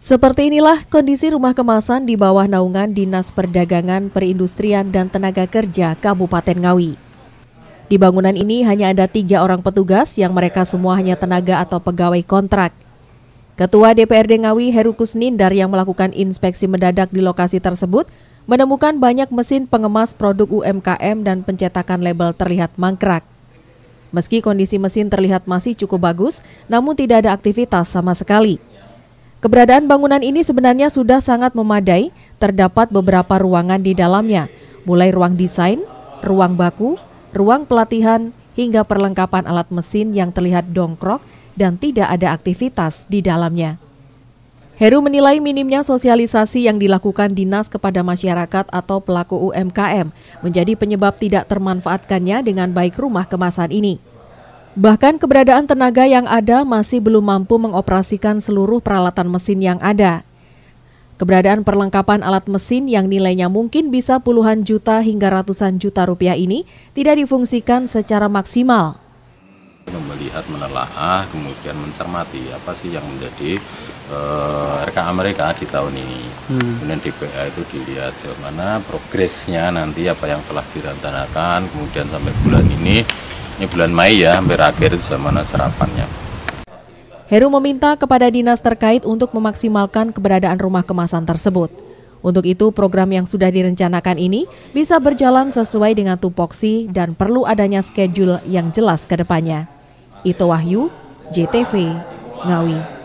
Seperti inilah kondisi rumah kemasan di bawah naungan Dinas Perdagangan, Perindustrian, dan Tenaga Kerja Kabupaten Ngawi. Di bangunan ini hanya ada tiga orang petugas yang mereka semua hanya tenaga atau pegawai kontrak. Ketua DPRD Ngawi Heru Kusnindar yang melakukan inspeksi mendadak di lokasi tersebut menemukan banyak mesin pengemas produk UMKM dan pencetakan label terlihat mangkrak. Meski kondisi mesin terlihat masih cukup bagus, namun tidak ada aktivitas sama sekali. Keberadaan bangunan ini sebenarnya sudah sangat memadai, terdapat beberapa ruangan di dalamnya, mulai ruang desain, ruang baku, ruang pelatihan, hingga perlengkapan alat mesin yang terlihat dongkrok dan tidak ada aktivitas di dalamnya. Heru menilai minimnya sosialisasi yang dilakukan dinas kepada masyarakat atau pelaku UMKM menjadi penyebab tidak termanfaatkannya dengan baik rumah kemasan ini. Bahkan keberadaan tenaga yang ada masih belum mampu mengoperasikan seluruh peralatan mesin yang ada. Keberadaan perlengkapan alat mesin yang nilainya mungkin bisa puluhan juta hingga ratusan juta rupiah ini tidak difungsikan secara maksimal. Melihat, menelaah, kemudian mencermati apa sih yang menjadi uh, eh, RKA mereka di tahun ini. Hmm. Kemudian DPA itu dilihat sejauh mana progresnya nanti apa yang telah direncanakan, kemudian sampai bulan ini ini bulan Mei ya, hampir akhir itu mana serapannya. Heru meminta kepada dinas terkait untuk memaksimalkan keberadaan rumah kemasan tersebut. Untuk itu, program yang sudah direncanakan ini bisa berjalan sesuai dengan tupoksi dan perlu adanya schedule yang jelas ke depannya. Ito Wahyu, JTV, Ngawi.